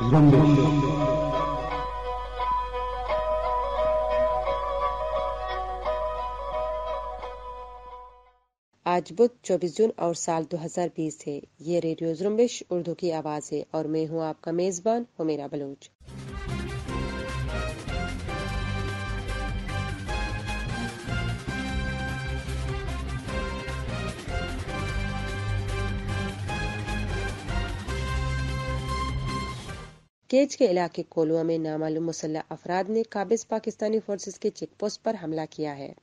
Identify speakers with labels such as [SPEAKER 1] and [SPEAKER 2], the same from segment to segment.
[SPEAKER 1] आज बुध
[SPEAKER 2] 24 जून और साल 2020 है ये रेडियो जुम्बिश उर्दू की आवाज़ है और मैं हूँ आपका मेज़बान हमेरा बलूच केज के इलाके कोलुआ में नामालूम मुसल्ह अफराद ने काबिज पाकिस्तानी फोर्सेज के चेकपोस्ट पर हमला किया है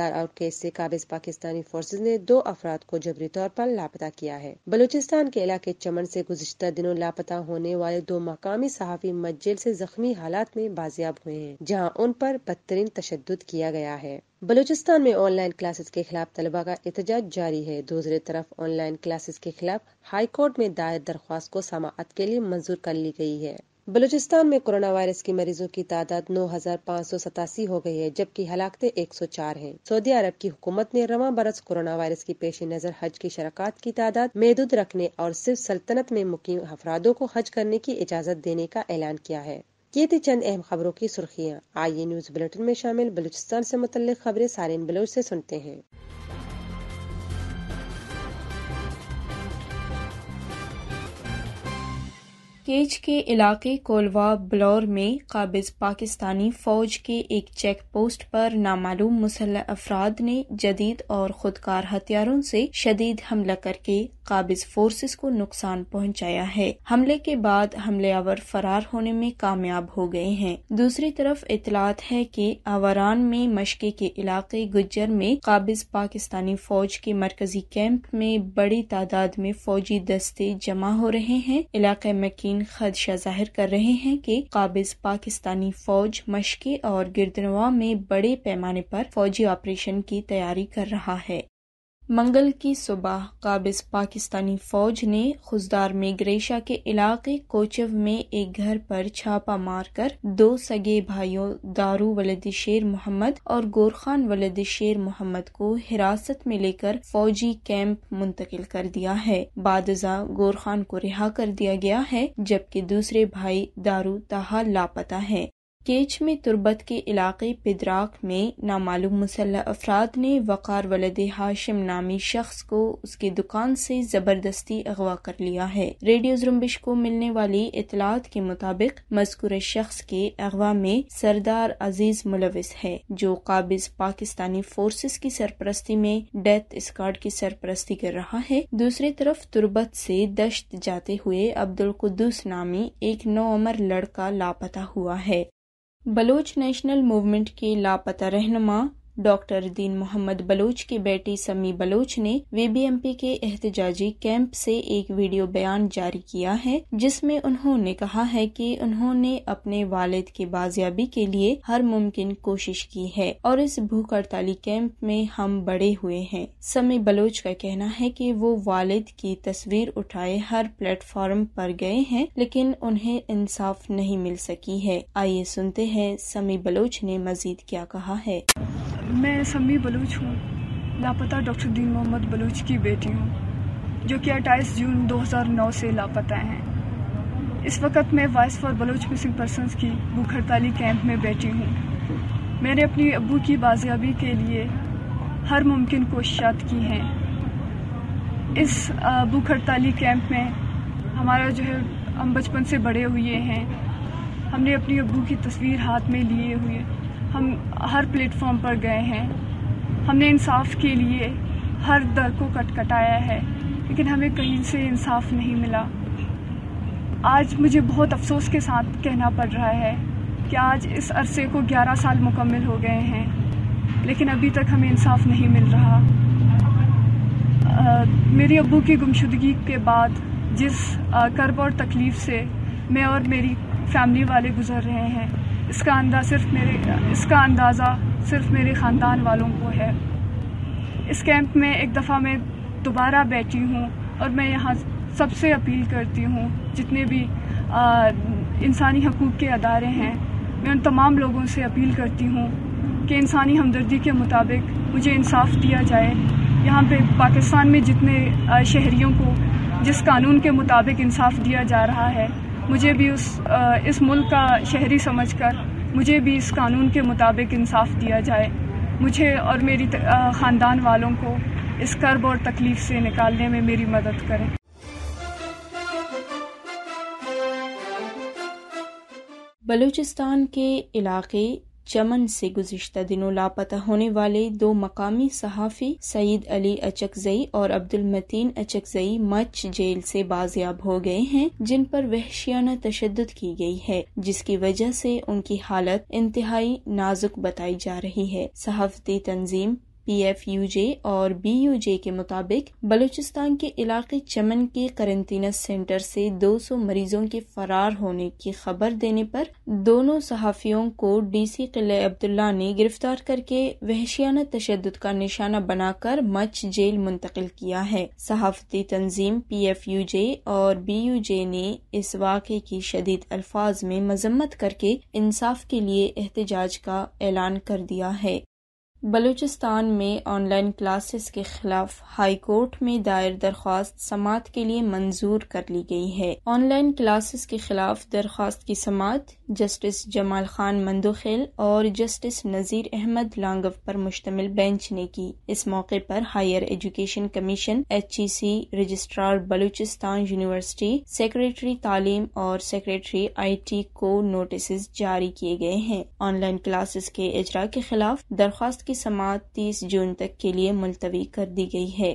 [SPEAKER 2] आउट केस से काबिज पाकिस्तानी फोर्सेज ने दो अफराद को जबरी तौर पर लापता किया है बलूचिस्तान के इलाके चमन से गुजशत दिनों लापता होने वाले दो मकामी सहाफी मज्जिल से जख्मी हालात में बाजियाब हुए हैं जहां उन पर बदतरीन तशद किया गया है बलूचिस्तान में ऑनलाइन क्लासेस के खिलाफ तलबा का एहतजाज जारी है दूसरी तरफ ऑनलाइन क्लासेस के खिलाफ हाई कोर्ट में दायर दरख्वास्त को समात के लिए मंजूर कर ली गई है बलूचिस्तान में कोरोना वायरस के मरीजों की तादाद नौ हजार पाँच सौ सतासी हो गई है जबकि हलाकते एक सौ चार है सऊदी अरब की हुकूमत ने रवा बरस कोरोना वायरस की पेश नज़र हज की शराकत की तादाद महदूद रखने और सिर्फ सल्तनत में मुकीम अफरादों को हज करने की इजाज़त देने का ऐलान किया है ये थी चंद अहम खबरों की सुर्खियाँ आइए न्यूज बुलेटिन में शामिल बलूचिस्तान ऐसी मुतल खबरें सारे
[SPEAKER 3] बलोच ऐसी सुनते हैं केच के इलाके कोलवा बलौर में काबिज पाकिस्तानी फौज के एक चेक पोस्ट पर नामालूम मुसल अफराद ने जदीद और खुदकार हथियारों से शदीद हमला करके काबिज फोर्सेस को नुकसान पहुंचाया है हमले के बाद हमलेवर फरार होने में कामयाब हो गए हैं दूसरी तरफ इतलात है कि आवारान में मशक के इलाके गुज्जर में काबिज पाकिस्तानी फौज के मरकजी कैंप में बड़ी तादाद में फौजी दस्ते जमा हो रहे हैं इलाके मकी माहरीन खदशा जाहिर कर रहे हैं कि काबिज पाकिस्तानी फौज मशके और गिरदनवा में बड़े पैमाने पर फौजी ऑपरेशन की तैयारी कर रहा है मंगल की सुबह काबिज पाकिस्तानी फौज ने खुजदार में के इलाके कोचव में एक घर पर छापा मारकर दो सगे भाइयों दारू वलद शेर मोहम्मद और गोरखान वलद शेर मोहम्मद को हिरासत में लेकर फौजी कैंप मुंतकिल कर दिया है बादजा गोरखान को रिहा कर दिया गया है जबकि दूसरे भाई दारू तहा लापता है केच में तुर्बत के इलाके पिदराक में नामालूम मुसल्ह अफराद ने वक़ार वलद हाशिम नामी शख्स को उसकी दुकान से ज़बरदस्ती अगवा कर लिया है रेडियो जुम्बिश को मिलने वाली इतलात के मुताबिक मजकूर शख्स के अगवा में सरदार अजीज मुलविस है जो काबिज पाकिस्तानी फोर्स की सरपरस्ती में डेथ स्कॉड की सरपरस्ती कर रहा है दूसरी तरफ तुर्बत से दश्त जाते हुए अब्दुल कुद्दूस नामी एक नौ उमर लड़का लापता हुआ है बलोच नेशनल मूवमेंट के लापता रहनुमा डॉक्टर दीन मोहम्मद बलोच की बेटी समी बलोच ने वीबीएमपी के एहतजाजी कैंप से एक वीडियो बयान जारी किया है जिसमें उन्होंने कहा है कि उन्होंने अपने वालिद की बाजियाबी के लिए हर मुमकिन कोशिश की है और इस भूख हड़ताली कैंप में हम बड़े हुए हैं समी बलोच का कहना है कि वो वालिद की तस्वीर उठाए हर प्लेटफॉर्म पर गए हैं लेकिन उन्हें इंसाफ नहीं मिल सकी है आइए सुनते हैं समी बलोच ने मजीद क्या कहा है मैं समी
[SPEAKER 4] बलूच हूँ लापता डॉक्टर दीन मोहम्मद बलूच की बेटी हूँ जो कि अट्ठाईस जून 2009 से लापता हैं इस वक्त मैं voice for Baloch missing person की भूख हड़ताली कैंप में बैठी हूँ मैंने अपनी अबू की बाजियाबी के लिए हर मुमकिन कोशिशात की हैं इस भूख हड़ताली कैंप में हमारा जो है हम बचपन से बड़े हुए हैं हमने अपनी अबू की तस्वीर हाथ में लिए हुए हम हर प्लेटफॉर्म पर गए हैं हमने इंसाफ के लिए हर दर को कटकटाया है लेकिन हमें कहीं से इंसाफ नहीं मिला आज मुझे बहुत अफसोस के साथ कहना पड़ रहा है कि आज इस अरसे को 11 साल मुकम्मल हो गए हैं लेकिन अभी तक हमें इंसाफ नहीं मिल रहा आ, मेरी अबू की गुमशुदगी के बाद जिस कर्ब और तकलीफ़ से मैं और मेरी फैमिली वाले गुजर रहे हैं इसका अंदाज़ा सिर्फ मेरे इसका अंदाज़ा सिर्फ मेरे ख़ानदान वालों को है इस कैंप में एक दफ़ा मैं दोबारा बैठी हूँ और मैं यहाँ सबसे अपील करती हूँ जितने भी इंसानी हकूक़ के अदारे हैं मैं उन तमाम लोगों से अपील करती हूँ कि इंसानी हमदर्दी के मुताबिक मुझे इंसाफ दिया जाए यहाँ पे पाकिस्तान में जितने शहरीों को जिस कानून के मुताबिक इंसाफ दिया जा रहा है मुझे भी उस इस मुल्क का शहरी समझकर मुझे भी इस कानून के मुताबिक इंसाफ दिया जाए मुझे और मेरी ख़ानदान वालों को इस कर्ब और तकलीफ़ से निकालने में मेरी मदद करें
[SPEAKER 3] बलूचिस्तान के इलाके चमन से गुजशत दिनों लापता होने वाले दो मकामी सहाफ़ी सईद अली अचकजई और अब्दुल मतीन अचकजई मच जेल से बाजियाब हो गए हैं जिन पर वहशियाना तशद की गई है जिसकी वजह से उनकी हालत इंतहाई नाजुक बताई जा रही है सहाफ़ती तंजीम पीएफयूजे और बीयूजे के मुताबिक बलूचिस्तान के इलाके चमन के करंतना सेंटर से 200 मरीजों के फरार होने की खबर देने पर दोनों सहाफियों को डीसी किले अब्दुल्ला ने गिरफ्तार करके वहशियाना तशद का निशाना बनाकर मच जेल मुंतकिल किया है सहाफती तंजीम पीएफयूजे और बीयूजे ने इस वाक़े की शदीद अल्फाज में मजम्मत करके इंसाफ के लिए एहतजाज का ऐलान कर दिया है बलूचिस्तान में ऑनलाइन क्लासेस के खिलाफ हाई कोर्ट में दायर दरख्वास्त समात के लिए मंजूर कर ली गई है ऑनलाइन क्लासेस के खिलाफ दरख्वास्त की समात जस्टिस जमाल खान मंदोखेल और जस्टिस नज़ीर अहमद लांगव पर मुश्तमिल बेंच ने की इस मौके पर higher education commission H E C registrar Balochistan university secretary तालीम और सेक्रेटरी आई टी को नोटिस जारी किए गए हैं ऑनलाइन क्लासेस के अजरा के खिलाफ दरख्वास्त की समात तीस जून तक के लिए मुलतवी कर दी गई है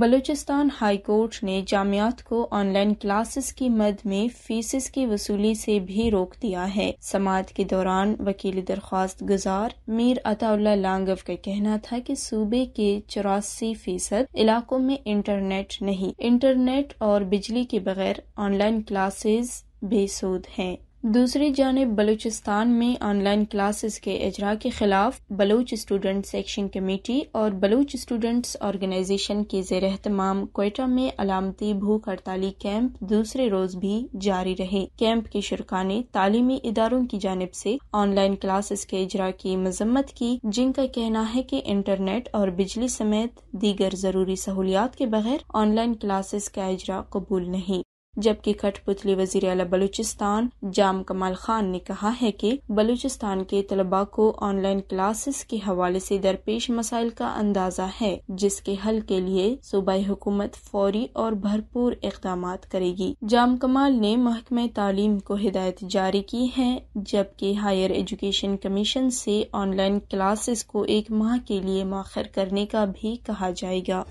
[SPEAKER 3] बलूचिस्तान हाई कोर्ट ने जामियात को ऑनलाइन क्लासेस की मद में फीसिस की वसूली से भी रोक दिया है समाज के दौरान वकील दरख्वास्त गुजार मीर अताउल्ला लांगव का कहना था कि सूबे के चौरासी फीसद इलाकों में इंटरनेट नहीं इंटरनेट और बिजली के बगैर ऑनलाइन क्लासेस बेसूद हैं दूसरी जानब बलूचिस्तान में ऑनलाइन क्लासेस के अजरा के खिलाफ बलूच स्टूडेंट सेक्शन कमेटी और बलूच स्टूडेंट्स ऑर्गेनाइजेशन के जेर अहतमाम कोयटा में अलामती भूख हड़ताली कैंप दूसरे रोज भी जारी रहे कैंप के ने तालीमी इदारों की जानब ऐसी ऑनलाइन क्लासेस के अजरा की मजम्मत की जिनका कहना है की इंटरनेट और बिजली समेत दीगर जरूरी सहूलियात के बगैर ऑनलाइन क्लासेस का अजरा कबूल नहीं जबकि कठपुतली वजीर अला बलूचिस्तान जाम कमाल खान ने कहा है कि बलूचिस्तान के तलबा को ऑनलाइन क्लासेस के हवाले से दरपेश मसाइल का अंदाजा है जिसके हल के लिए सूबाई हुकूमत फौरी और भरपूर इकदाम करेगी जाम कमाल ने महकमे तालीम को हिदायत जारी की है जबकि हायर एजुकेशन कमीशन से ऑनलाइन क्लासेस को एक माह के लिए मौखर करने का भी कहा जाएगा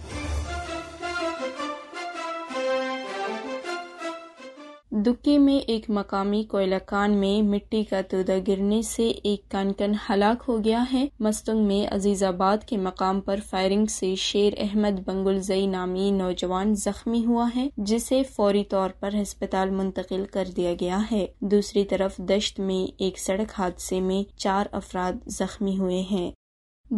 [SPEAKER 3] दुक्की में एक मकामी कोयला कान में मिट्टी का तोदा गिरने से एक कानकन हलाक हो गया है मस्तंग में अजीजाबाद के मकाम पर फायरिंग से शेर अहमद बंगुलजई नामी नौजवान जख्मी हुआ है जिसे फौरी तौर पर अस्पताल मुंतकिल कर दिया गया है दूसरी तरफ दश्त में एक सड़क हादसे में चार अफराद जख्मी हुए हैं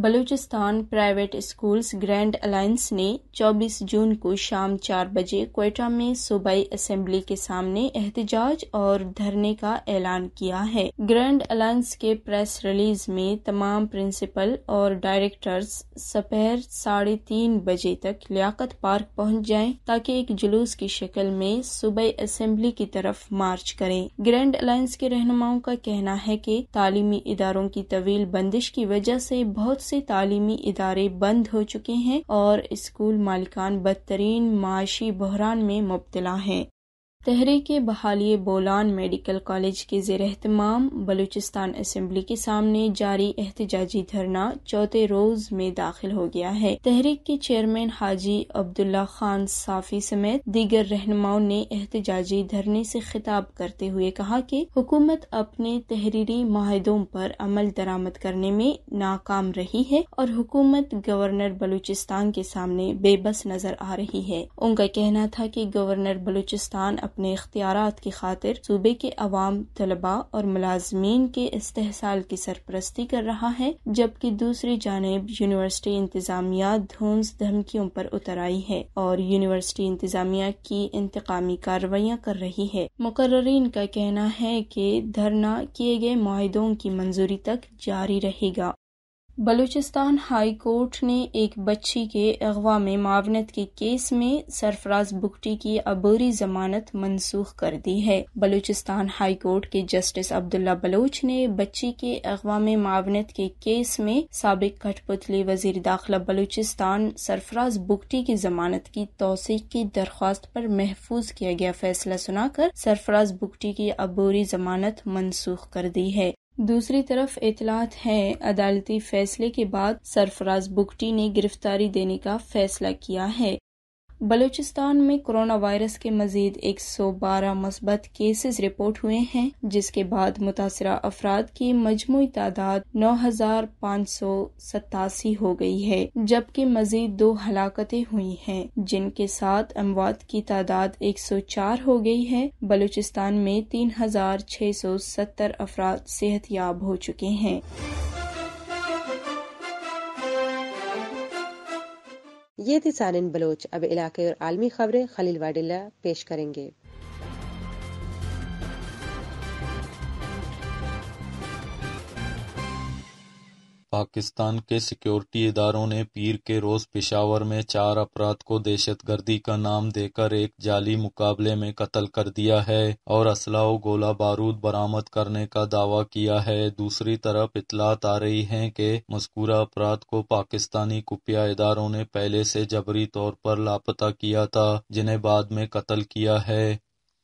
[SPEAKER 3] Balochistan private schools grand alliance ने 24 जून को शाम चार बजे कोयटा में सूबाई असेंबली के सामने एहतजाज और धरने का ऐलान किया है ग्रैंड अलायंस के प्रेस रिलीज में तमाम प्रिंसिपल और डायरेक्टर्स सपहर साढ़े तीन बजे तक लियाकत पार्क पहुंच जाएं ताकि एक जुलूस की शक्ल में सूबाई असेंबली की तरफ मार्च करें ग्रैंड अलायंस के रहनुमाओं का कहना है कि तालीमी इदारों की तवील बंदिश की वजह से बहुत से तालीमी इदारे बंद हो चुके हैं और स्कूल मालिकान बदतरीन माशी बहरान में मुबतला हैं तहरीक बहाली बोलान मेडिकल कॉलेज के जेर अहतमाम बलूचिस्तान असम्बली के सामने जारी एहतजाजी धरना चौथे रोज में दाखिल हो गया है तहरीक के चेयरमैन हाजी अब्दुल्ला खान साफी समेत दीगर रहनुमाओं ने एहतजाजी धरने से खिताब करते हुए कहा कि हुकूमत अपने तहरीरी माहों पर अमल दरामद करने में नाकाम रही है और हुकूमत गवर्नर बलूचिस्तान के सामने बेबस नजर आ रही है उनका कहना था की गवर्नर बलूचिस्तान अपने इख्तियार की खातिर सूबे के अवाम तलबा और मुलाजमीन के इस्तेसाल की सरपरस्ती कर रहा है जबकि दूसरी जानब यूनिवर्सिटी इंतजामिया धूंस धमकियों पर उतर आई है और यूनिवर्सिटी इंतजामिया की इंतकामी कार्रवाइयाँ कर रही है मुकर्रीन का कहना है की धरना किए गए माहों की मंजूरी तक जारी रहेगा बलूचिस्तान हाई कोर्ट ने एक बच्ची के अगवा में मावनत के केस में सरफराज बुगटी की अबूरी जमानत मनसूख कर दी है बलूचिस्तान हाई कोर्ट के जस्टिस अब्दुल्ला बलोच ने बच्ची के अगवा में मावनत के केस में सबक कठपुतली वजीर दाखिला बलूचिस्तान सरफराज बुगटी की जमानत की तोसी की दरख्वास्त पर महफूज किया गया फैसला सुनाकर सरफराज बुगटी की अबूरी जमानत मनसूख कर दी है दूसरी तरफ इतलात हैं अदालती फैसले के बाद सरफराज बुकटी ने गिरफ्तारी देने का फैसला किया है बलूचिस्तान में कोरोना वायरस के मजीद 112 मस्बत केसेस रिपोर्ट हुए हैं जिसके बाद मुतासर अफराद की मजमू तादाद नौ हजार पाँच सौ सतासी हो गई है जबकि मजीद दो हलाकते हुई हैं जिनके साथ अमवात की तादाद एक सौ चार हो गई है बलूचिस्तान में तीन हजार छह सौ सत्तर अफराद याब हो चुके हैं
[SPEAKER 2] ये थी सानिन बलोच अब इलाके और आलमी खबरें खलील वाडिल्ला पेश करेंगे
[SPEAKER 1] पाकिस्तान के सिक्योरिटी इदारों ने पीर के रोज पिशावर में चार अफराद को दहशत गर्दी का नाम देकर एक जाली मुकाबले में कत्ल कर दिया है और असला व गोला बारूद बरामद करने का दावा किया है दूसरी तरफ इतलात आ रही है कि मस्कूरा अफराद को पाकिस्तानी खुफिया इदारों ने पहले से जबरी तौर पर लापता किया था जिन्हें बाद में कत्ल किया है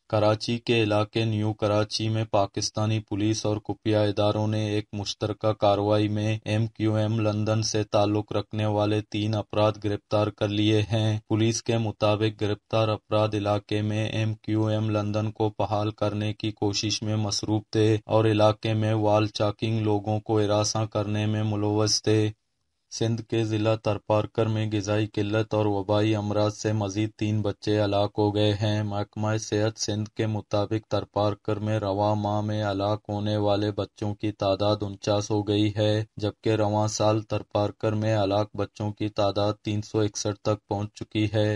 [SPEAKER 1] कराची के इलाके न्यू कराची में पाकिस्तानी पुलिस और खुफिया इदारों ने एक मुश्तरक कार्रवाई में एम क्यू एम लंदन से ताल्लुक रखने वाले तीन अपराध गिरफ्तार कर लिए हैं पुलिस के मुताबिक गिरफ्तार अपराध इलाके में एम क्यू एम लंदन को बहाल करने की कोशिश में मसरूफ थे और इलाके में वाल चाकिंग लोगों को हिरासा करने में मुलवस थे सिंध के जिला तरपारकर में गजाई किल्लत और वबाई अमराज से मजीद तीन बच्चे हलाक हो गए हैं महकमा सेहत सिंध के मुताबिक तरपारकर में रवा माह में हलाक होने वाले बच्चों की तादाद उनचास हो गई है जबकि रवा साल तरपारकर में हलाक बच्चों की तादाद तीन सौ इकसठ तक पहुँच चुकी है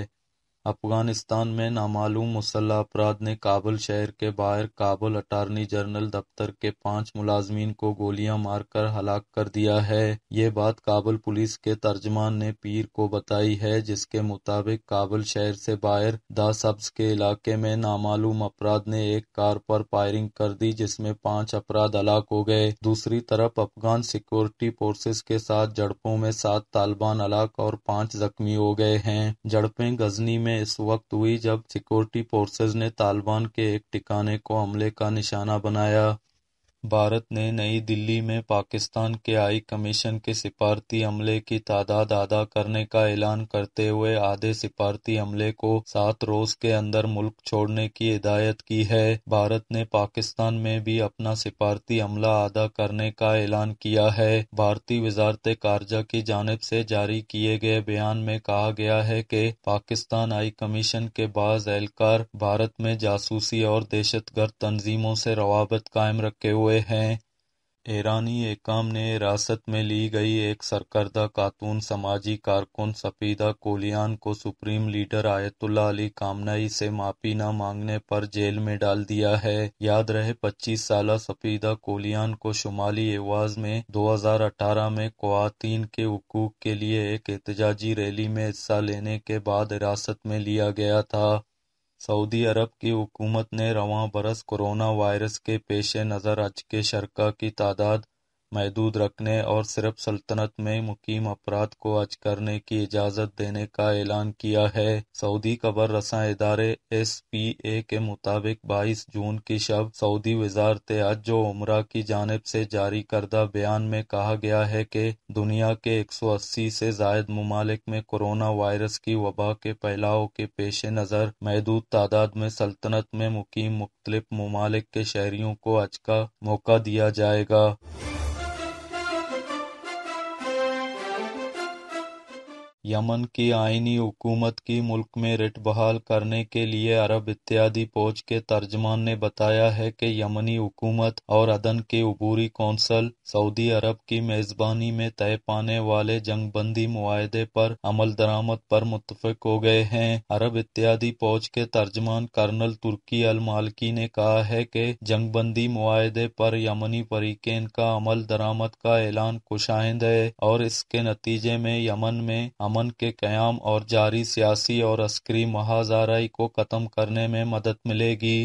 [SPEAKER 1] अफगानिस्तान में नामालूम मुसल्ला अपराध ने काबुल शहर के बाहर काबुल अटारनी जनरल दफ्तर के पांच मुलाजमीन को गोलियां मारकर हलाक कर दिया है ये बात काबुल पुलिस के तर्जमान ने पीर को बताई है जिसके मुताबिक काबुल शहर से बाहर दासब्स के इलाके में नामालूम अपराध ने एक कार पर फायरिंग कर दी जिसमे पांच अपराध हलाक हो गए दूसरी तरफ अफगान सिक्योरिटी फोर्सेस के साथ झड़पों में सात तालिबान हलाक और पांच जख्मी हो गए हैं झड़पें गजनी में घटनाएं इस वक्त हुई जब सिक्योरिटी फोर्सेज ने तालिबान के एक ठिकाने को हमले का निशाना बनाया भारत ने नई दिल्ली में पाकिस्तान के हाई कमीशन के सिफारती अमले की तादाद आधा करने का ऐलान करते हुए आधे सिफारती अमले को सात रोज के अंदर मुल्क छोड़ने की हिदायत की है भारत ने पाकिस्तान में भी अपना सिफारती अमला आधा करने का ऐलान किया है भारतीय वजारत कारजा की जानब से जारी किए गए बयान में कहा गया है कि पाकिस्तान हाई कमीशन के बाद एहलकार भारत में जासूसी और दहशतगर्द तंजीमों से रवाबत कायम रखे हुए हुए हैं ईरानी एकाम ने हिरासत में ली गई एक सरकर्दा खातून समाजी कारकुन सफीदा कोलियान को supreme leader Ayatollah Ali Khamenei से माफ़ी न मांगने पर जेल में डाल दिया है याद रहे 25 साल सफीदा कोलियान को शुमाली एवाज में 2018 में खुवान के हकूक के लिए एक एहतजाजी रैली में हिस्सा लेने के बाद हिरासत में लिया गया था सऊदी अरब की हुकूमत ने रवां बरस कोरोना वायरस के पेश नज़र अचके शर्का की तादाद महदूद रखने और सिर्फ सल्तनत में मुकीम अफराद को हज करने की इजाज़त देने का ऐलान किया है सऊदी कबर रसा इदारे एस पी ए के मुताबिक बाईस जून की शब सऊदी वजारत हज जो उम्र की जानब ऐसी जारी करदा बयान में कहा गया है की दुनिया के एक सौ अस्सी ऐसी जायद ममालिक में कोरोना वायरस की वबा के फैलाव के पेश नज़र महदूद तादाद में सल्तनत में मुकीम मुख्तलिफ ममालिक के शहरियों को हज का मौका दिया जाएगा यमन की आइनी हुकूमत की मुल्क में रिट बहाल करने के लिए अरब इत्यादि फौज के तर्जमान ने बताया है कि यमनी हुकूमत और अदन के अबूरी कौंसल सऊदी अरब की मेज़बानी में तय पाने वाले जंगबंदी मुआदे पर अमल दरामद पर मुतफिक हो गए हैं अरब इत्यादि फौज के तर्जमान कर्नल तुर्की अल मालकी ने कहा है कि जंगबंदी मुआदे पर यमनी फरीकन का अमल दरामद का ऐलान खुशाइंद है और इसके नतीजे में यमन में अमन के क्याम और जारी सियासी और अस्करी महाजाराई को ख़त्म करने में मदद मिलेगी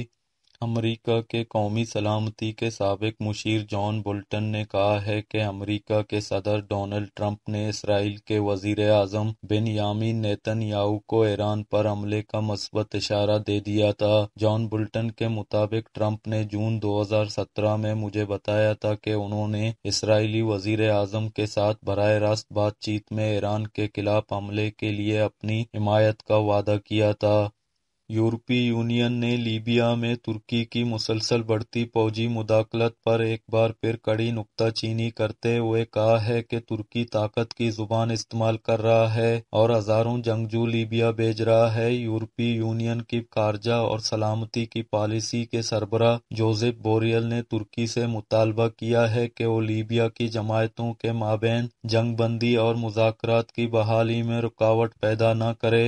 [SPEAKER 1] अमरीका के कौमी सलामती के सबक मुशीर जॉन बोल्टन ने कहा है कि अमरीका के सदर डोनाल्ड ट्रंप ने इसराइल के वजीर आजम नेतन याऊ को ईरान पर हमले का मस्बत इशारा दे दिया था जॉन बोल्टन के मुताबिक ट्रंप ने जून 2017 में मुझे बताया था कि उन्होंने इसराइली वजीर आजम के साथ बरह रास्त बातचीत में ईरान के खिलाफ हमले के लिए अपनी हिमायत का वादा किया था यूरोपीय यूनियन ने लीबिया में तुर्की की मुसलसल बढ़ती फौजी मुदाखलत पर एक बार फिर कड़ी नुकताचीनी करते हुए कहा है कि तुर्की ताकत की जुबान इस्तेमाल कर रहा है और हजारों जंगजू लीबिया भेज रहा है यूरोपीय यूनियन की खारजा और सलामती की पॉलिसी के सरबरा जोसेफ बोरियल ने तुर्की से मुतालबा किया है कि वो लीबिया की जमायतों के माबेन जंगबंदी और मुजाकर की बहाली में रुकावट पैदा न करे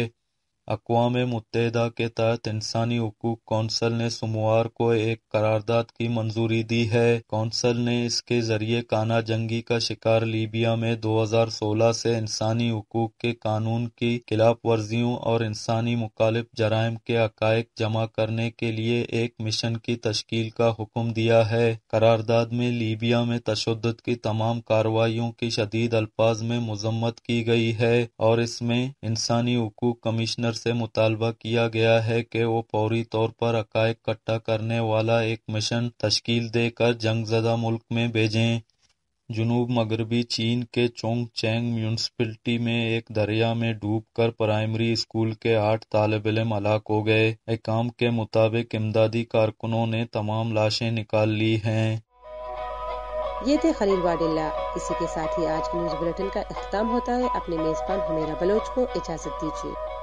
[SPEAKER 1] अक़वाम मुतहदा के तहत इंसानी हकूक कौंसल ने सोमवार को एक करारदाद की मंजूरी दी है कौंसल ने इसके जरिए काना जंगी का शिकार लीबिया में 2016 से इंसानी हकूक के कानून की खिलाफ वर्जियों और इंसानी मुखालिफ जराइम के अकायक जमा करने के लिए एक मिशन की तश्कील का हुक्म दिया है करारदाद में लीबिया में तशद की तमाम कार्रवाई की शदीद अल्फाज में मजम्मत की गई है और इसमें इंसानी हकूक कमिश्नर से मुतालबा किया गया है कि वो फौरी तौर पर हकायक इकट्ठा करने वाला एक मिशन तश्कील देकर जंगजदा मुल्क में भेजें जनूब मगरबी चीन के चोंग चैंग म्यूनसिपलिटी में एक दरिया में डूबकर प्राइमरी स्कूल के आठ तालब इम हलाक हो गए एकाम के मुताबिक इमदादी कारकुनों ने तमाम लाशें निकाल ली हैं
[SPEAKER 2] ये थे खलील वाडिल्ला इसी के साथ ही आज न्यूज बुलेटिन का अख्ताम होता है अपने मेजबान हमेरा बलोच को इजाजत दीजिए